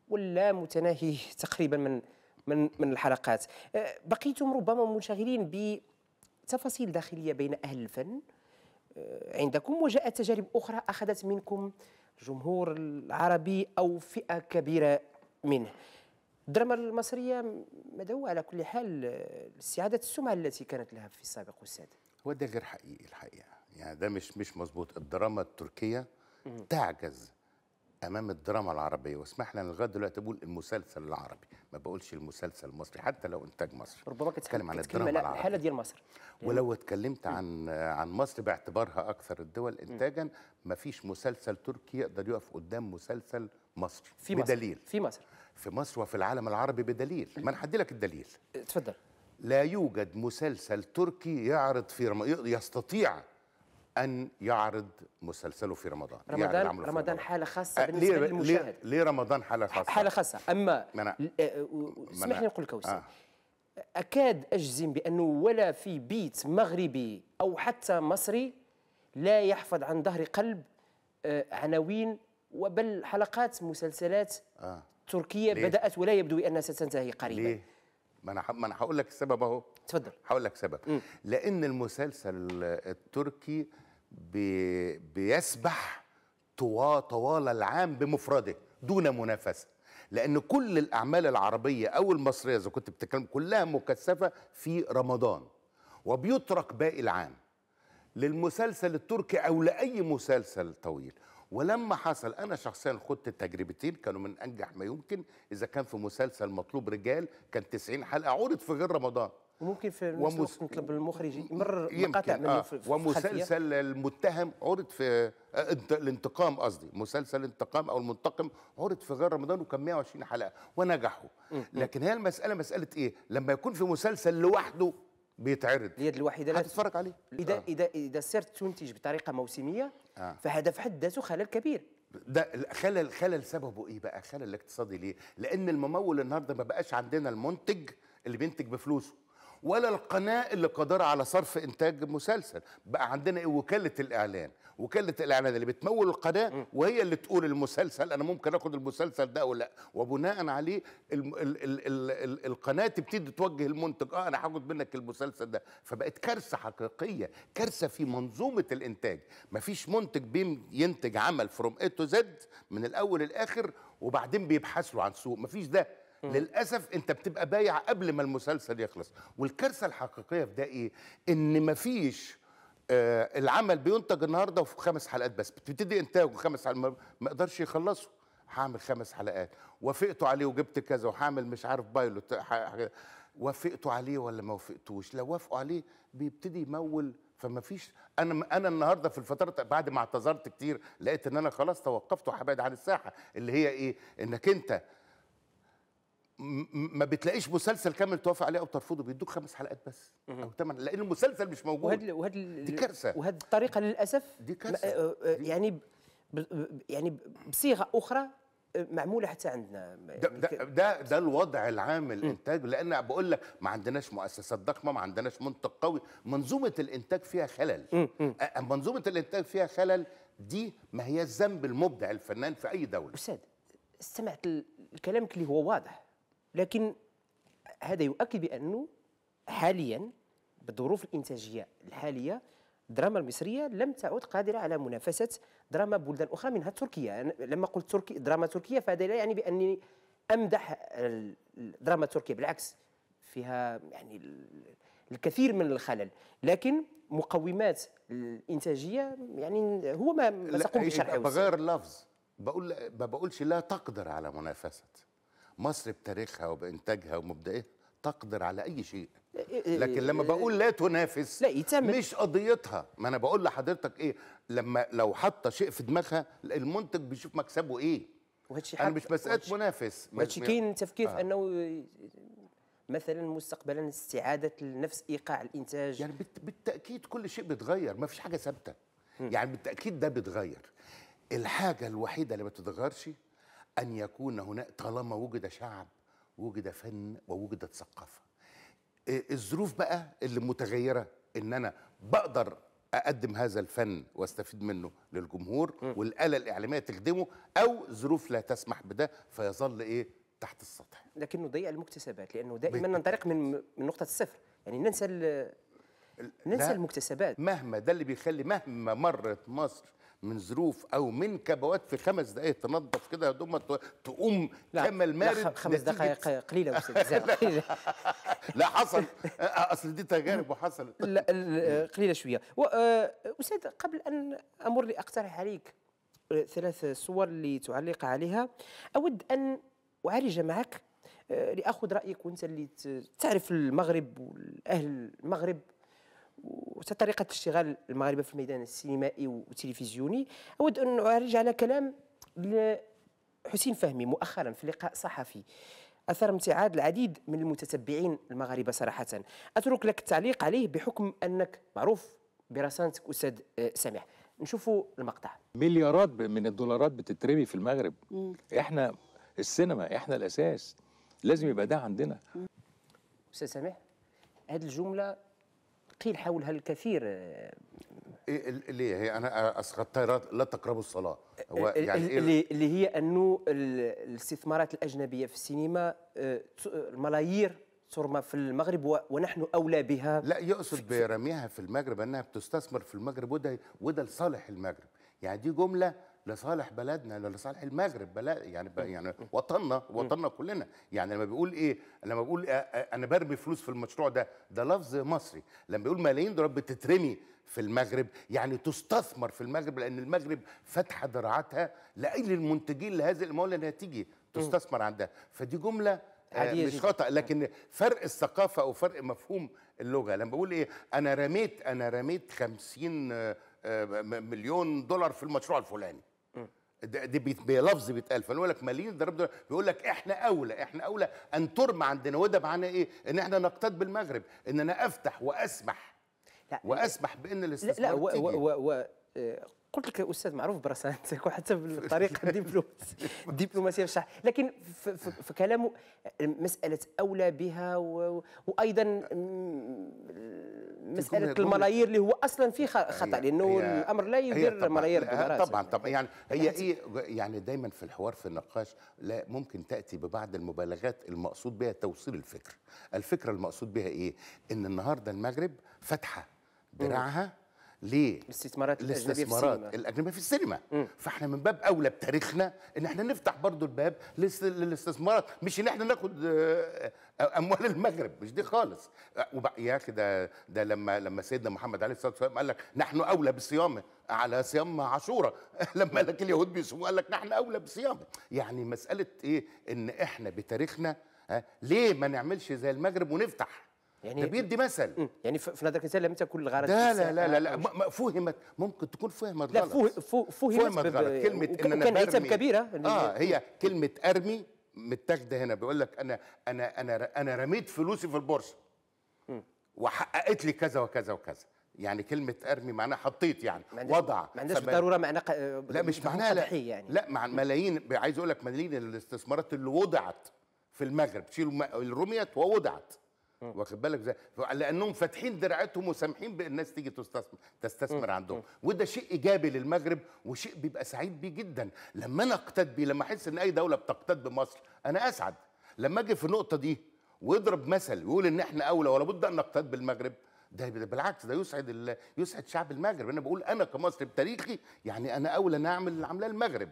واللا متناهي تقريبا من من من الحلقات آه، بقيتم ربما منشغلين بتفاصيل داخليه بين اهل الفن آه، عندكم وجاءت تجارب اخرى اخذت منكم الجمهور العربي او فئه كبيره منه الدراما المصريه مدعوة على كل حال استعاده السمعه التي كانت لها في السابق والسابق هو ده غير حقيقي الحقيقه يعني ده مش مش مظبوط الدراما التركيه تعجز امام الدراما العربيه واسمح لي انا لغايه دلوقتي بقول المسلسل العربي ما بقولش المسلسل المصري حتى لو انتاج مصري ربما تتكلم عن الدراما العربية. الحاله دي مصر ولو اتكلمت عن عن مصر باعتبارها اكثر الدول انتاجا ما فيش مسلسل تركي يقدر يقف قدام مسلسل مصري في مصر بدليل في مصر في مصر وفي العالم العربي بدليل ما انا لك الدليل اتفضل لا يوجد مسلسل تركي يعرض في رم... يستطيع ان يعرض مسلسله في رمضان رمضان رمضان, رمضان حاله خاصه أه، بالنسبه ليه للمشاهد ليه رمضان حاله خاصه حاله خاصه اما أه، أه، اسمح لي نقول كوسي آه. اكاد اجزم بانه ولا في بيت مغربي او حتى مصري لا يحفظ عن ظهر قلب عناوين وبل حلقات مسلسلات آه. تركيه ليه؟ بدات ولا يبدو انها ستنتهي قريبا ليه؟ ما انا ما انا هقول لك السبب اهو اتفضل هقول لك سبب مم. لان المسلسل التركي بي بيسبح طوال العام بمفرده دون منافسه لان كل الاعمال العربيه او المصريه اذا كنت بتتكلم كلها مكثفه في رمضان وبيترك باقي العام للمسلسل التركي او لاي مسلسل طويل ولما حصل انا شخصيا خدت التجربتين كانوا من انجح ما يمكن اذا كان في مسلسل مطلوب رجال كان 90 حلقه عرض في غير رمضان وممكن في ومس... نطلب المخرج يمرر مقاطع منه آه. في ومسلسل المتهم عرض في آه، الانتقام قصدي مسلسل الانتقام او المنتقم عرض في غير رمضان وكان 120 حلقه ونجحوا لكن هي المساله مساله ايه لما يكون في مسلسل لوحده بيتعرض اليد الوحيده لا هتتفرج عليه اذا آه. اذا اذا صرت تنتج بطريقه موسميه آه. فهذا في حد ذاته خلل كبير ده خلل خلل سببه ايه بقى خلل الاقتصادي ليه لان الممول النهارده ما بقاش عندنا المنتج اللي بينتج بفلوسه ولا القناه اللي قادره على صرف انتاج مسلسل بقى عندنا إيه وكاله الاعلان وكاله الاعلان اللي بتمول القناه وهي اللي تقول المسلسل انا ممكن اخد المسلسل ده ولا لا وبناء عليه الـ الـ الـ الـ الـ القناه تبتدي توجه المنتج اه انا هاخد منك المسلسل ده فبقت كارثه حقيقيه كارثه في منظومه الانتاج مفيش منتج ينتج عمل فروم اي تو زد من الاول للاخر وبعدين بيبحث له عن سوق مفيش ده للاسف انت بتبقى بايع قبل ما المسلسل يخلص والكارثه الحقيقيه في ده ايه ان مفيش آه العمل بينتج النهارده وفي خمس حلقات بس بتبتدي انتاجه خمس حلقات ما اقدرش يخلصه هعمل خمس حلقات وافقتوا عليه وجبت كذا وهعمل مش عارف بايلوت وافقتوا عليه ولا ما وافقتوش لو وافقوا عليه بيبتدي يمول فما فيش انا انا النهارده في الفتره بعد ما اعتذرت كتير لقيت ان انا خلاص توقفت وهبعد عن الساحه اللي هي ايه انك انت ما بتلاقيش مسلسل كامل توافق عليه او ترفضه بيدوك خمس حلقات بس او ثمان لان المسلسل مش موجود وهد وهد دي كارثه وهذه الطريقه للاسف دي كارثه آه، آه، يعني يعني بصيغه اخرى آه، معموله حتى عندنا ده ده, ده, الوضع العام الانتاج لان بقول لك ما عندناش مؤسسات ضخمه ما عندناش منطق قوي منظومه الانتاج فيها خلل منظومه الانتاج فيها خلل دي ما هي الذنب المبدع الفنان في اي دوله استاذ استمعت لكلامك اللي هو واضح لكن هذا يؤكد بانه حاليا بالظروف الانتاجيه الحاليه الدراما المصريه لم تعد قادره على منافسه دراما بلدان اخرى منها تركيا أنا لما قلت تركي دراما تركيا فهذا لا يعني بانني امدح الدراما التركيه بالعكس فيها يعني الكثير من الخلل لكن مقومات الانتاجيه يعني هو ما, ما تقوم إيه، بشرحه بغير اللفظ بقول ما بقولش لا تقدر على منافسه مصر بتاريخها وبانتاجها ومبدئها تقدر على اي شيء إيه، إيه، إيه، لكن لما بقول لا تنافس لا مش قضيتها ما انا بقول لحضرتك ايه لما لو حاطه شيء في دماغها المنتج بيشوف مكسبه ايه انا مش مساله منافس مش كاين تفكير آه. انه مثلا مستقبلا استعاده نفس ايقاع الانتاج يعني بالتاكيد كل شيء بيتغير ما فيش حاجه ثابته يعني بالتاكيد ده بيتغير الحاجه الوحيده اللي ما بتتغيرش أن يكون هناك طالما وجد شعب وجد فن ووجدت ثقافة آه، الظروف بقى اللي متغيرة إن أنا بقدر أقدم هذا الفن واستفيد منه للجمهور والآلة الإعلامية تخدمه أو ظروف لا تسمح بده فيظل إيه تحت السطح لكنه ضيق المكتسبات لأنه دائما ننطلق من من نقطة الصفر يعني ننسى ننسى المكتسبات مهما ده اللي بيخلي مهما مرت مصر من ظروف او من كبوات في خمس دقائق تنظف كده دوب تقوم كمل المارد لا خمس دقائق قليله استاذ لا حصل اصل دي تجارب وحصلت لا قليله شويه آه، استاذ قبل ان امر لاقترح عليك ثلاث صور لتعلق عليها اود ان اعالج معك آه، لاخذ رايك وانت اللي تعرف المغرب والاهل المغرب وطريقة اشتغال المغاربة في الميدان السينمائي والتلفزيوني أود أن أعرج على كلام حسين فهمي مؤخرا في لقاء صحفي أثر امتعاض العديد من المتتبعين المغاربة صراحة أترك لك التعليق عليه بحكم أنك معروف برسانتك أستاذ آه، سامح نشوفوا المقطع مليارات من الدولارات بتترمي في المغرب مم. احنا السينما احنا الاساس لازم يبقى ده عندنا استاذ سامح هذه الجمله قيل حولها الكثير آه. إيه ليه هي انا اسقطت لا تقربوا الصلاه هو يعني إيه اللي هي انه الاستثمارات الاجنبيه في السينما آه، الملايير ترمى في المغرب ونحن اولى بها لا يقصد برميها في المغرب انها بتستثمر في المغرب وده وده لصالح المغرب يعني دي جمله لصالح بلدنا لصالح المغرب بلد يعني يعني وطننا وطننا كلنا يعني لما بيقول ايه لما بيقول انا برمي فلوس في المشروع ده ده لفظ مصري لما بيقول ملايين دولار بتترمي في المغرب يعني تستثمر في المغرب لان المغرب فاتحه ذراعاتها لاجل المنتجين لهذه الموله انها تيجي تستثمر عندها فدي جمله عادية مش خطا لكن فرق الثقافه او فرق مفهوم اللغه لما بقول ايه انا رميت انا رميت 50 مليون دولار في المشروع الفلاني ده, ده بلفظ بيتقال فانا بقول لك مالين ربنا بيقول لك احنا اولى احنا اولى ان ترمى عندنا وده معناه ايه؟ ان احنا نقتد بالمغرب ان انا افتح واسمح لا واسمح بان الاستثمار لا, لا و, و, و, و آه، قلت لك استاذ معروف برسانتك حتى بالطريقه الدبلوماسيه الدبلوماسيه بصح لكن في كلامه آه، مساله اولى بها وايضا مساله الملايير اللي هو اصلا في خطا لانه الامر لا يدير ملايير الدولارات طبعا طبعا يعني هي ايه يعني دايما في الحوار في النقاش لا ممكن تاتي ببعض المبالغات المقصود بها توصيل الفكر الفكره المقصود بها ايه ان النهارده المغرب فاتحه دراعها ليه؟ الاستثمارات الاستثمارات الاجنبيه في السينما, في السينما. فاحنا من باب اولى بتاريخنا ان احنا نفتح برضو الباب للاستثمارات مش ان احنا ناخد آه، آه، اموال المغرب مش دي خالص آه، يا اخي ده ده لما لما سيدنا محمد عليه الصلاه والسلام قال لك نحن اولى بصيامه على صيام عاشوراء لما قال لك اليهود بيصوموا قال لك نحن اولى بصيامه يعني مساله ايه ان احنا بتاريخنا ليه ما نعملش زي المغرب ونفتح يعني ده بيدي مثل يعني في نظرك الانسان لم تكن الغرض لا لا لا لا, لا, آه، فهمت ممكن تكون فهمت غلط لا فهمت, فهمت غلط كلمه ان انا كان برمي كبيره اه, آه، هي كلمه ارمي متاخده هنا بيقول لك انا انا انا انا رميت فلوسي في البورصه وحققت لي كذا وكذا وكذا يعني كلمة أرمي معناها حطيت يعني ما وضع ما عندهاش بالضرورة معنى لا مش معناها لا يعني. لا مع ملايين عايز أقول لك ملايين الاستثمارات اللي وضعت في المغرب شيلوا الرميت ووضعت واخد بالك ازاي؟ لانهم فاتحين دراعتهم وسامحين بالناس تيجي تستثمر تستثمر عندهم وده شيء ايجابي للمغرب وشيء بيبقى سعيد بيه جدا لما انا اقتد بيه لما احس ان اي دوله بتقتد بمصر انا اسعد لما اجي في النقطه دي ويضرب مثل ويقول ان احنا اولى ولا بد ان نقتد بالمغرب ده بالعكس ده يسعد يسعد شعب المغرب انا بقول انا كمصري بتاريخي يعني انا اولى نعمل اعمل اللي عاملاه المغرب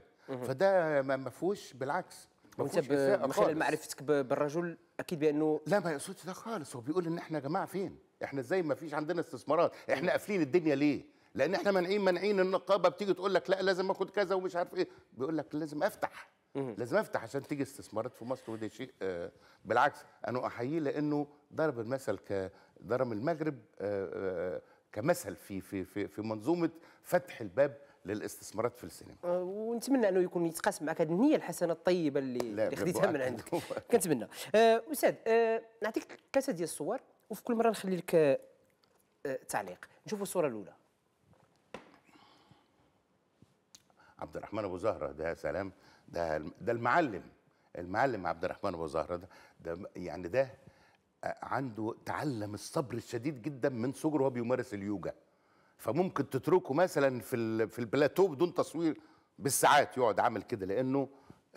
فده ما فيهوش بالعكس وانت من خلال معرفتك بالرجل اكيد بانه لا ما يقصدش ده خالص هو بيقول ان احنا يا جماعه فين؟ احنا ازاي ما فيش عندنا استثمارات؟ احنا قافلين الدنيا ليه؟ لان احنا مانعين مانعين النقابه بتيجي تقول لك لا لازم اخد كذا ومش عارف ايه بيقول لك لازم افتح لازم افتح عشان تيجي استثمارات في مصر وده شيء آه بالعكس انا احييه لانه ضرب المثل ك ضرب المغرب آه آه, آه، كمثل في في في, في منظومه فتح الباب للاستثمارات في السينما آه، ونتمنى انه يكون يتقاسم معك هذه النيه الحسنه الطيبه اللي, اللي خديتها من عندك كنتمنى آه، استاذ أه نعطيك كاسه ديال الصور وفي كل مره نخلي لك أه تعليق نشوفوا الصوره الاولى عبد الرحمن ابو زهره ده سلام ده ده المعلم المعلم عبد الرحمن ابو زهره ده, ده يعني ده آه، عنده تعلم الصبر الشديد جدا من صغره وهو بيمارس اليوجا فممكن تتركه مثلا في في البلاتو بدون تصوير بالساعات يقعد عامل كده لانه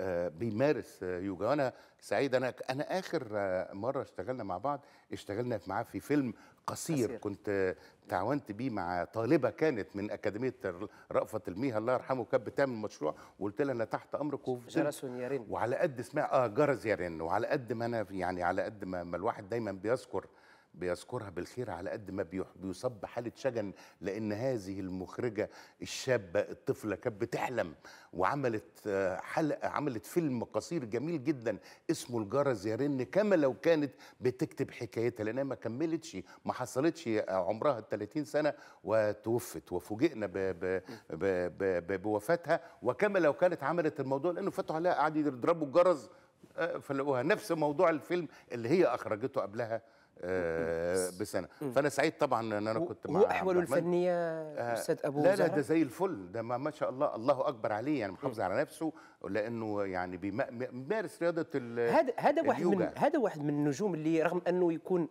آه، بيمارس آه، يوجا وانا سعيد انا انا اخر آه، مره اشتغلنا مع بعض اشتغلنا معاه في فيلم قصير, قصير. كنت تعاونت بيه مع طالبه كانت من اكاديميه رأفت الميها الله يرحمه كانت بتعمل مشروع وقلت لها انا تحت امرك جرس يرن وعلى قد اسمها اه جرس يرن وعلى قد ما انا يعني على قد ما الواحد دايما بيذكر بيذكرها بالخير على قد ما بيصاب بحاله شجن لان هذه المخرجه الشابه الطفله كانت بتحلم وعملت آه، حلقه عملت فيلم قصير جميل جدا اسمه الجرس يا رن كما لو كانت بتكتب حكايتها لانها ما كملتش ما حصلتش عمرها ال 30 سنه وتوفت وفوجئنا بوفاتها وكما لو كانت عملت الموضوع لانه فتحوا لها قعدوا يضربوا الجرس آه، فلقوها نفس موضوع الفيلم اللي هي اخرجته قبلها آه، بسنه فانا سعيد طبعا ان انا كنت مع واحوله الفنيه آه، استاذ ابو لا لا ده زي الفل ده ما, شاء الله الله اكبر عليه يعني محافظ على نفسه لانه يعني بيمارس رياضه هذا هذا واحد من هذا واحد من النجوم اللي رغم انه يكون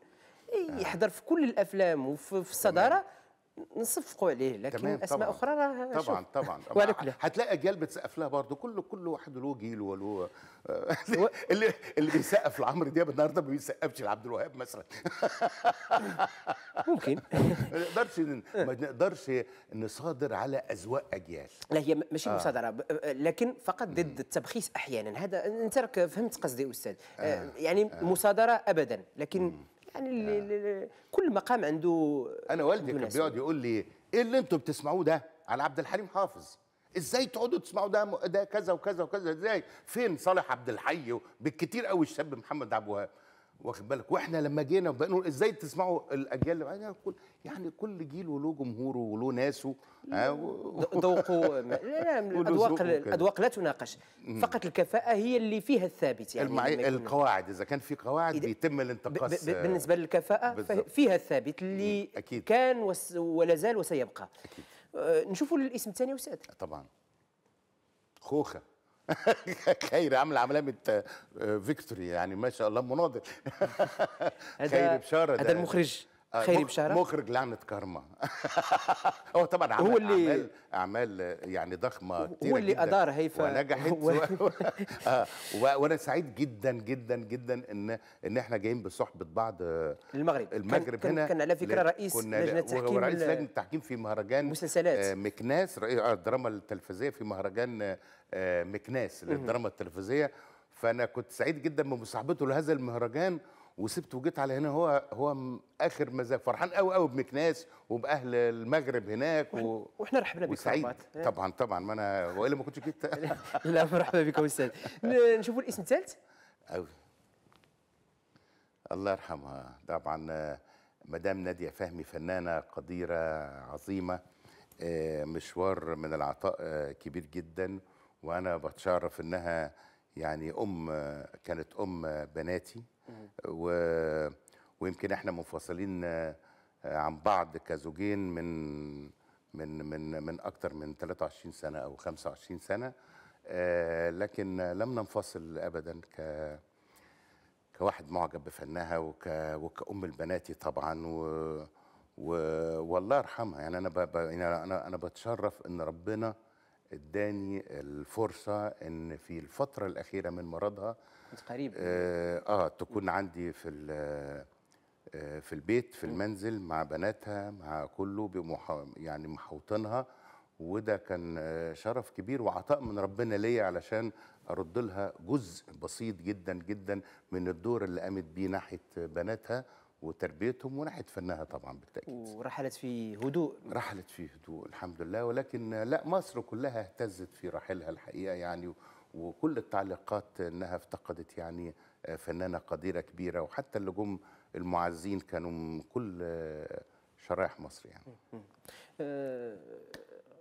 آه. يحضر في كل الافلام وفي الصداره نصفقوا عليه لكن اسماء طبعًا اخرى راه طبعا طبعا ولكن هتلاقي اجيال بتسقف لها برضه كل كل واحد له جيل وله آه، اللي اللي بيسقف لعمرو دياب النهارده ما بيسقفش لعبد الوهاب مثلا ممكن ما نقدرش ما نقدرش نصادر على اذواق اجيال لا هي ماشي آه. مصادره آه، لكن فقط ضد التبخيس احيانا هذا انت راك فهمت قصدي استاذ يعني مصادره ابدا لكن يعني اللي آه. اللي كل مقام عنده انا والدي كان بيقعد يقول لي ايه اللي انتم بتسمعوه ده على عبد الحليم حافظ ازاي تقعدوا تسمعوا ده ده كذا وكذا وكذا ازاي فين صالح عبد الحي بالكتير قوي الشاب محمد عبد الوهاب واخد بالك واحنا لما جينا نقول ازاي تسمعوا الاجيال يعني كل يعني كل جيل وله جمهوره وله ناسه ذوقه لا لا الاذواق الاذواق لا تناقش فقط الكفاءه هي اللي فيها الثابت يعني المعي... القواعد اذا كان في قواعد بيتم الانتقاص ب... ب... بالنسبه للكفاءه بالزبط. فيها الثابت اللي أكيد. كان وس... ولا زال وسيبقى أكيد. آه نشوفوا الاسم الثاني استاذ طبعا خوخه خير عامل علامه آه، فيكتوري يعني ما شاء الله مناضل خير بشاره هذا المخرج آه، خيري بشاره مخرج لعنه كارما هو طبعا عمل هو اللي اعمال اعمال يعني ضخمه كتير هو اللي ادار هيفا ونجحت آه، و... آه وانا سعيد جدا جدا جدا ان ان احنا جايين بصحبه بعض المغرب المغرب كان هنا كان على فكره رئيس لجنه تحكيم وهو رئيس لجنه التحكيم في مهرجان مسلسلات مكناس رئيس الدراما التلفزيونيه في مهرجان آه، مكناس للدراما التلفزيونيه فانا كنت سعيد جدا بمصاحبته لهذا المهرجان وسبته وجيت على هنا هو هو اخر مزاج فرحان قوي قوي بمكناس وباهل المغرب هناك و... واحنا رحبنا بك وسعيد إيه. طبعا طبعا ما انا والا ما كنتش جيت لا مرحبا بك استاذ نشوفوا الاسم الثالث الله يرحمها طبعا آه، مدام ناديه فهمي فنانه قديره عظيمه آه، مشوار من العطاء كبير جدا وانا بتشرف انها يعني ام كانت ام بناتي و ويمكن احنا منفصلين آه، عن بعض كزوجين من من من من اكتر من 23 سنه او 25 سنه آه، لكن لم ننفصل ابدا ك كواحد معجب بفنها وك وكأم البناتي طبعا و... و... والله يرحمها يعني انا ب... يعني انا انا بتشرف ان ربنا اداني الفرصه ان في الفتره الاخيره من مرضها قريب آه, اه تكون عندي في ال آه، في البيت في المنزل مع بناتها مع كله بمحا يعني محوطنها وده كان آه، شرف كبير وعطاء من ربنا ليا علشان ارد لها جزء بسيط جدا جدا من الدور اللي قامت بيه ناحيه بناتها وتربيتهم وناحيه فنها طبعا بالتاكيد ورحلت في هدوء رحلت في هدوء الحمد لله ولكن لا مصر كلها اهتزت في رحلها الحقيقه يعني وكل التعليقات انها افتقدت يعني آه، فنانه قديره كبيره وحتى اللي جم المعزين كانوا من كل آه، شرائح مصر يعني آه،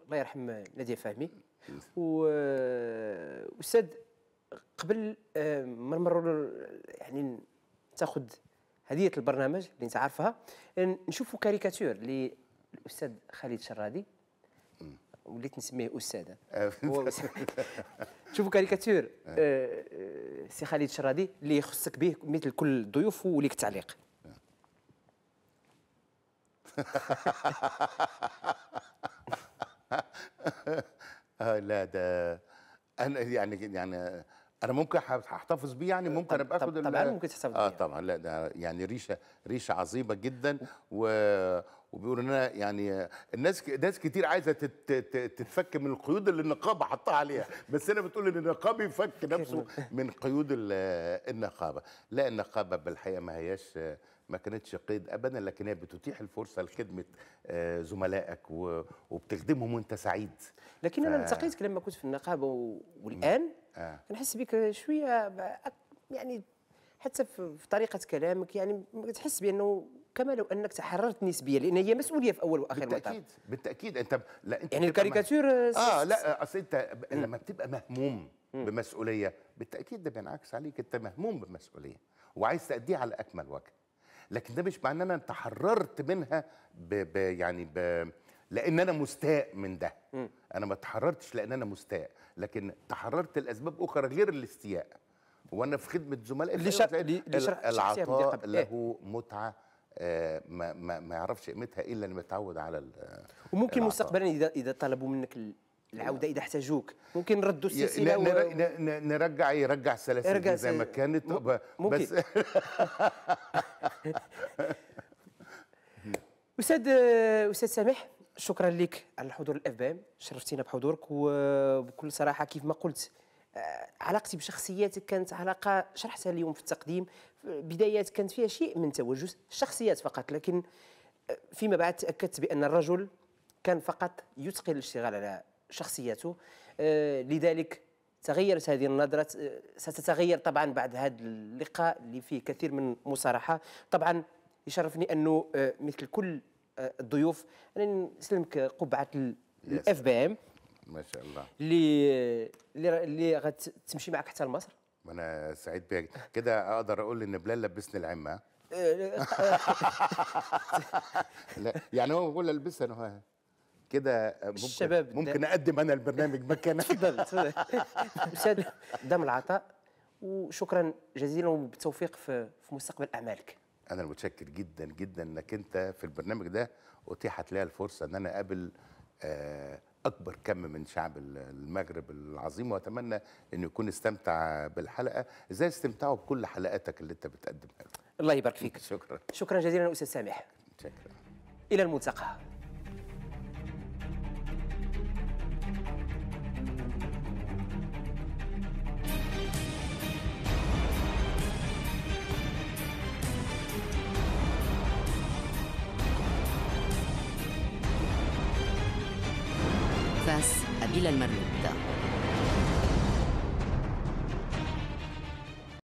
الله يرحم ناديه فهمي واستاذ قبل ما نمرر يعني تاخذ هديه البرنامج اللي انت عارفها نشوفوا كاريكاتور للاستاذ خالد شرادي وليت نسميه أه. استاذ شوفوا كاريكاتور أه. آه، سي خالد شرادي اللي يخصك به مثل كل الضيوف وليك تعليق لا ده انا يعني يعني انا ممكن هحتفظ بيه يعني ممكن ابقى اخد طبعا ممكن تحتفظ آه، بيه اه طبعا لا ده يعني ريشه ريشه عظيمه جدا و وبيقولوا ان انا يعني الناس ناس كتير عايزه تتفك من القيود اللي النقابه حطها عليها بس انا بتقول ان النقابه يفك نفسه من قيود النقابه لا النقابه بالحقيقه ما هياش ما كانتش قيد ابدا لكن هي بتتيح الفرصه لخدمه آه، زملائك وبتخدمهم وانت سعيد لكن ف... انا التقيت لما كنت في النقابه والان آه. كنحس بك شويه يعني حتى في طريقه كلامك يعني تحس بانه كما لو انك تحررت نسبيا لان هي مسؤوليه في اول واخر بالتاكيد مطار. بالتاكيد انت لا انت يعني الكاريكاتور اه لا آه، اصل انت لما بتبقى مهموم بمسؤوليه بالتاكيد ده بينعكس عليك انت مهموم بمسؤوليه وعايز تأديها على اكمل وجه لكن ده مش معناه ان انا تحررت منها بـ ب... يعني ب... لان انا مستاء من ده انا ما تحررتش لان انا مستاء لكن تحررت لاسباب اخرى غير الاستياء وانا في خدمه زملائي لشر... العطاء له إيه؟ متعه آه، ما ما ما يعرفش قيمتها الا اللي متعود على وممكن مستقبلا اذا اذا طلبوا منك العوده اذا احتاجوك ممكن نردوا السلسله و... نرجع يرجع السلاسل زي ما كانت ممكن. بس استاذ استاذ سامح شكرا لك على الحضور الاف بي ام شرفتينا بحضورك وبكل صراحه كيف ما قلت آه، علاقتي بشخصياتك كانت علاقه شرحتها اليوم في التقديم بدايات كانت فيها شيء من توجس الشخصيات فقط لكن آه، فيما بعد تاكدت بان الرجل كان فقط يتقن الاشتغال على شخصيته آه، لذلك تغيرت هذه النظرة ستتغير طبعا بعد هذا اللقاء اللي فيه كثير من مصارحة طبعا يشرفني أنه مثل كل الضيوف انا نسلمك قبعه الاف بي ام ما شاء الله اللي اللي اللي غتمشي معك حتى لمصر انا سعيد بها كده اقدر اقول ان بلال لبسني العمه أه، لا يعني هو بيقول لبسها انا كده ممكن الشباب ممكن اقدم انا البرنامج مكانك تفضل تفضل استاذ دام العطاء وشكرا جزيلا وبالتوفيق في مستقبل اعمالك انا متشكر جدا جدا انك انت في البرنامج ده اتيحت لي الفرصه ان انا اقابل آه، اكبر كم من شعب المغرب العظيم واتمنى انه يكون استمتع بالحلقه زي استمتعوا بكل حلقاتك اللي انت بتقدمها الله يبارك فيك شكرا شكرا جزيلا استاذ سامح شكرا الى الملتقى el marido.